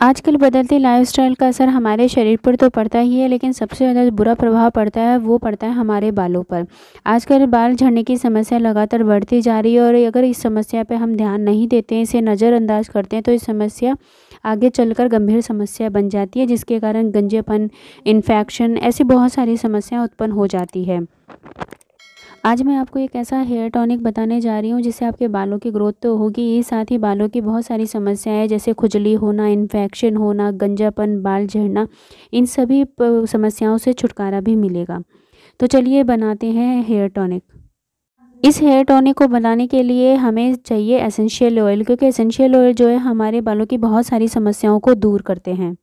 आजकल बदलती लाइफस्टाइल का असर हमारे शरीर पर तो पड़ता ही है लेकिन सबसे ज़्यादा बुरा प्रभाव पड़ता है वो पड़ता है हमारे बालों पर आजकल बाल झड़ने की समस्या लगातार बढ़ती जा रही है और अगर इस समस्या पे हम ध्यान नहीं देते हैं इसे नज़रअंदाज करते हैं तो इस समस्या आगे चलकर गंभीर समस्या बन जाती है जिसके कारण गंजेपन इन्फेक्शन ऐसी बहुत सारी समस्याएँ उत्पन्न हो जाती है आज मैं आपको एक ऐसा हेयर टॉनिक बताने जा रही हूँ जिससे आपके बालों की ग्रोथ तो होगी ही साथ ही बालों की बहुत सारी समस्याएं जैसे खुजली होना इन्फेक्शन होना गंजापन बाल झड़ना इन सभी समस्याओं से छुटकारा भी मिलेगा तो चलिए बनाते हैं हेयर टॉनिक इस हेयर टॉनिक को बनाने के लिए हमें चाहिए एसेंशियल ऑयल क्योंकि एसेंशियल ऑयल जो है हमारे बालों की बहुत सारी समस्याओं को दूर करते हैं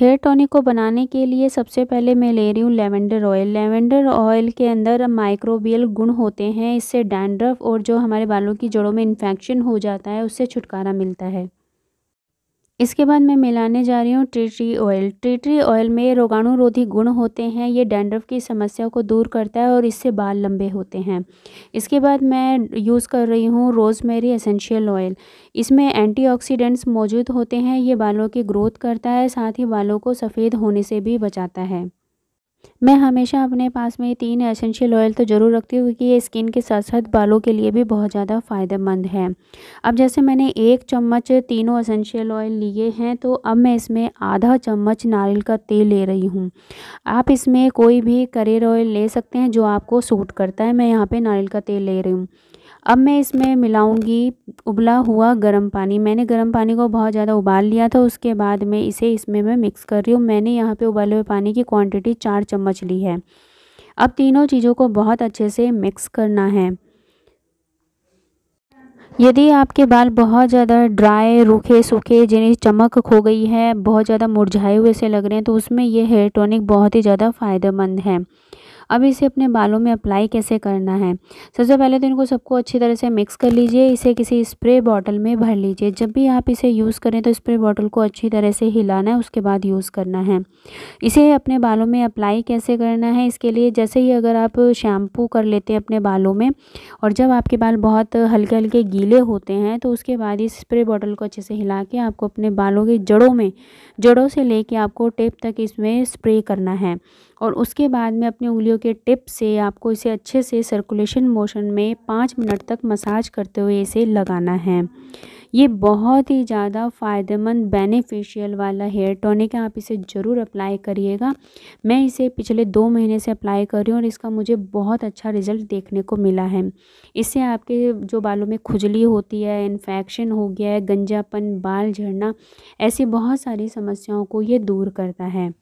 हेयर टॉनिक को बनाने के लिए सबसे पहले मैं ले रही हूँ लेवेंडर ऑयल लेवेंडर ऑयल के अंदर माइक्रोबियल गुण होते हैं इससे डैंड्रफ और जो हमारे बालों की जड़ों में इन्फेक्शन हो जाता है उससे छुटकारा मिलता है इसके बाद मैं मिलाने जा रही हूँ tree tree oil tree tree oil में रोगाणुरोधी गुण होते हैं ये डैंड्रफ की समस्या को दूर करता है और इससे बाल लंबे होते हैं इसके बाद मैं यूज़ कर रही हूँ रोज़मेरी एसेंशियल ऑयल इसमें एंटीऑक्सीडेंट्स मौजूद होते हैं ये बालों की ग्रोथ करता है साथ ही बालों को सफ़ेद होने से भी बचाता है मैं हमेशा अपने पास में तीन एसेंशियल ऑयल तो ज़रूर रखती हूँ क्योंकि ये स्किन के साथ साथ बालों के लिए भी बहुत ज़्यादा फ़ायदेमंद है अब जैसे मैंने एक चम्मच तीनों एसेंशियल ऑयल लिए हैं तो अब मैं इसमें आधा चम्मच नारियल का तेल ले रही हूँ आप इसमें कोई भी करेर ऑयल ले सकते हैं जो आपको सूट करता है मैं यहाँ पर नारियल का तेल ले रही हूँ अब मैं इसमें मिलाऊंगी उबला हुआ गर्म पानी मैंने गर्म पानी को बहुत ज़्यादा उबाल लिया था उसके बाद में इसे इसमें मैं मिक्स कर रही हूँ मैंने यहाँ पे उबाले हुए पानी की क्वांटिटी चार चम्मच ली है अब तीनों चीज़ों को बहुत अच्छे से मिक्स करना है यदि आपके बाल बहुत ज़्यादा ड्राई रूखे सूखे जिन्हें चमक खो गई है बहुत ज़्यादा मुरझाए हुए से लग रहे हैं तो उसमें यह हेयर टॉनिक बहुत ही ज़्यादा फ़ायदेमंद है अब इसे अपने बालों में अप्लाई कैसे करना है सबसे पहले तो इनको सबको अच्छी तरह से मिक्स कर लीजिए इसे किसी स्प्रे बॉटल में भर लीजिए जब भी आप इसे यूज़ करें तो स्प्रे बॉटल को अच्छी तरह से हिलाना है उसके बाद यूज़ करना है इसे अपने बालों में अप्लाई कैसे करना है इसके लिए जैसे ही अगर आप शैम्पू कर लेते हैं अपने बालों में और जब आपके बाल बहुत हल्के हल्के गीले होते हैं तो उसके बाद इस स्प्रे बॉटल को अच्छे से हिला के आपको अपने बालों की जड़ों में जड़ों से लेके आपको टेप तक इसमें स्प्रे करना है और उसके बाद में अपनी उंगली वीडियो के टिप से आपको इसे अच्छे से सर्कुलेशन मोशन में पाँच मिनट तक मसाज करते हुए इसे लगाना है ये बहुत ही ज़्यादा फ़ायदेमंद बेनिफिशियल वाला हेयर टॉनिक है आप इसे ज़रूर अप्लाई करिएगा मैं इसे पिछले दो महीने से अप्लाई कर रही हूँ और इसका मुझे बहुत अच्छा रिजल्ट देखने को मिला है इससे आपके जो बालों में खुजली होती है इन्फेक्शन हो गया है गंजापन बाल झड़ना ऐसी बहुत सारी समस्याओं को ये दूर करता है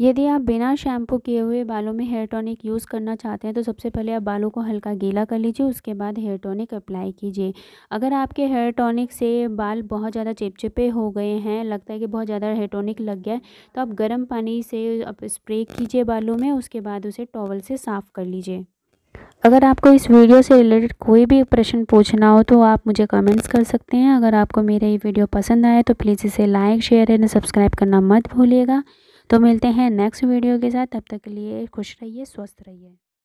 यदि आप बिना शैम्पू किए हुए बालों में हेयर टॉनिक यूज़ करना चाहते हैं तो सबसे पहले आप बालों को हल्का गीला कर लीजिए उसके बाद हेयर टॉनिक अप्लाई कीजिए अगर आपके हेयर टॉनिक से बाल बहुत ज़्यादा चिपचिपे हो गए हैं लगता है कि बहुत ज़्यादा हेयर टॉनिक लग गया है तो आप गर्म पानी से आप स्प्रे कीजिए बालों में उसके बाद उसे टॉवल से साफ़ कर लीजिए अगर आपको इस वीडियो से रिलेटेड कोई भी प्रश्न पूछना हो तो आप मुझे कमेंट्स कर सकते हैं अगर आपको मेरा ये वीडियो पसंद आया तो प्लीज़ इसे लाइक शेयर एंड सब्सक्राइब करना मत भूलिएगा तो मिलते हैं नेक्स्ट वीडियो के साथ तब तक के लिए खुश रहिए स्वस्थ रहिए